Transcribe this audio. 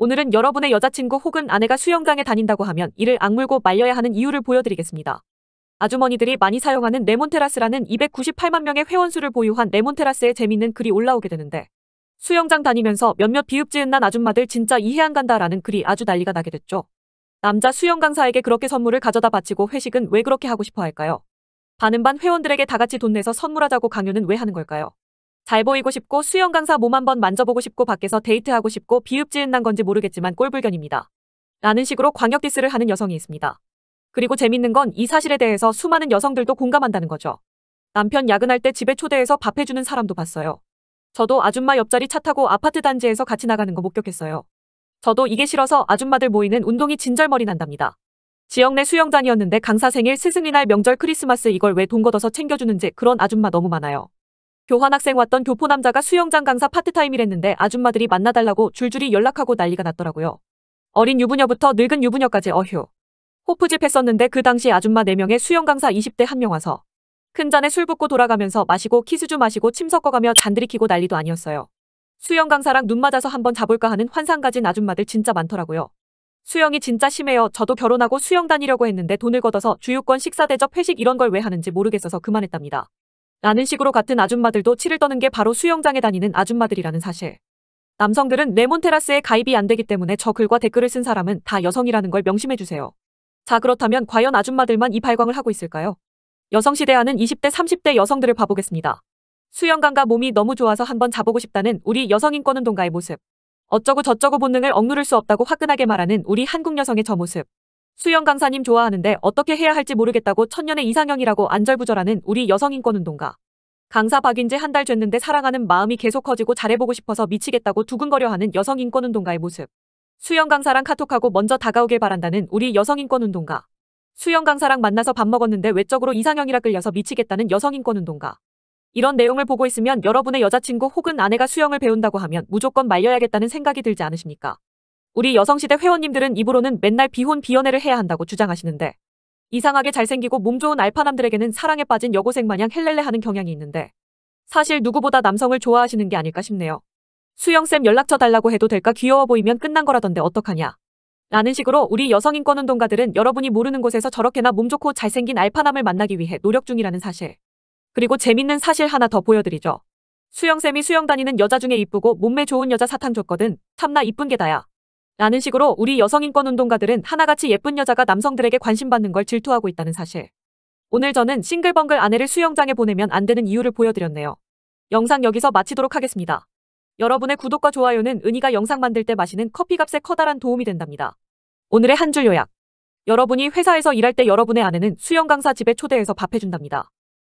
오늘은 여러분의 여자친구 혹은 아내가 수영장에 다닌다고 하면 이를 악물고 말려야 하는 이유를 보여드리겠습니다. 아주머니들이 많이 사용하는 레몬테라스라는 298만 명의 회원수를 보유한 레몬테라스의 재밌는 글이 올라오게 되는데 수영장 다니면서 몇몇 비읍지은 난 아줌마들 진짜 이해 안 간다라는 글이 아주 난리가 나게 됐죠. 남자 수영 강사에게 그렇게 선물을 가져다 바치고 회식은 왜 그렇게 하고 싶어 할까요? 반은 반 회원들에게 다 같이 돈 내서 선물하자고 강요는 왜 하는 걸까요? 잘 보이고 싶고 수영 강사 몸 한번 만져보고 싶고 밖에서 데이트하고 싶고 비읍지은 난 건지 모르겠지만 꼴불견입니다. 라는 식으로 광역 디스를 하는 여성이 있습니다. 그리고 재밌는 건 이 사실에 대해서 수많은 여성들도 공감한다는 거죠. 남편 야근할 때 집에 초대해서 밥 해주는 사람도 봤어요. 저도 아줌마 옆자리 차 타고 아파트 단지에서 같이 나가는 거 목격했어요. 저도 이게 싫어서 아줌마들 모이는 운동이 진절머리 난답니다. 지역 내 수영장이었는데 강사 생일 스승이날 명절 크리스마스 이걸 왜 돈 걷어서 챙겨주는지 그런 아줌마 너무 많아요. 교환학생 왔던 교포 남자가 수영장 강사 파트타임이랬는데 아줌마들이 만나달라고 줄줄이 연락하고 난리가 났더라고요. 어린 유부녀부터 늙은 유부녀까지 어휴. 호프집 했었는데 그 당시 아줌마 4명에 수영 강사 20대 한 명 와서 큰 잔에 술 붓고 돌아가면서 마시고 키스주 마시고 침 섞어가며 잔들이키고 난리도 아니었어요. 수영 강사랑 눈 맞아서 한번 잡을까 하는 환상 가진 아줌마들 진짜 많더라고요. 수영이 진짜 심해요. 저도 결혼하고 수영 다니려고 했는데 돈을 걷어서 주유권 식사 대접 회식 이런 걸 왜 하는지 모르겠어서 그만했답니다. 라는 식으로 같은 아줌마들도 치를 떠는 게 바로 수영장에 다니는 아줌마들이라는 사실. 남성들은 레몬테라스에 가입이 안 되기 때문에 저 글과 댓글을 쓴 사람은 다 여성이라는 걸 명심해주세요. 자 그렇다면 과연 아줌마들만 이 발광을 하고 있을까요? 여성시대하는 20대 30대 여성들을 봐보겠습니다. 수영감과 몸이 너무 좋아서 한번 자보고 싶다는 우리 여성인권운동가의 모습. 어쩌고 저쩌고 본능을 억누를 수 없다고 화끈하게 말하는 우리 한국 여성의 저 모습. 수영 강사님 좋아하는데 어떻게 해야 할지 모르겠다고 천년의 이상형이라고 안절부절하는 우리 여성인권운동가. 강사 박인지한달 됐는데 사랑하는 마음이 계속 커지고 잘해보고 싶어서 미치겠다고 두근거려 하는 여성인권운동가의 모습. 수영 강사랑 카톡하고 먼저 다가오길 바란다는 우리 여성인권운동가. 수영 강사랑 만나서 밥 먹었는데 외적으로 이상형이라 끌려서 미치겠다는 여성인권운동가. 이런 내용을 보고 있으면 여러분의 여자친구 혹은 아내가 수영을 배운다고 하면 무조건 말려야겠다는 생각이 들지 않으십니까? 우리 여성시대 회원님들은 입으로는 맨날 비혼 비연애를 해야 한다고 주장하시는데 이상하게 잘생기고 몸 좋은 알파남들에게는 사랑에 빠진 여고생 마냥 헬렐레 하는 경향이 있는데 사실 누구보다 남성을 좋아하시는 게 아닐까 싶네요. 수영쌤 연락처 달라고 해도 될까 귀여워 보이면 끝난 거라던데 어떡하냐. 라는 식으로 우리 여성인권운동가들은 여러분이 모르는 곳에서 저렇게나 몸 좋고 잘생긴 알파남을 만나기 위해 노력 중이라는 사실. 그리고 재밌는 사실 하나 더 보여드리죠. 수영쌤이 수영 다니는 여자 중에 이쁘고 몸매 좋은 여자 사탕 줬거든. 참나 이쁜 게 다야. 라는 식으로 우리 여성인권운동가들은 하나같이 예쁜 여자가 남성들에게 관심받는 걸 질투하고 있다는 사실. 오늘 저는 싱글벙글 아내를 수영장에 보내면 안 되는 이유를 보여드렸네요. 영상 여기서 마치도록 하겠습니다. 여러분의 구독과 좋아요는 은희가 영상 만들 때 마시는 커피값에 커다란 도움이 된답니다. 오늘의 한 줄 요약. 여러분이 회사에서 일할 때 여러분의 아내는 수영 강사 집에 초대해서 밥해준답니다.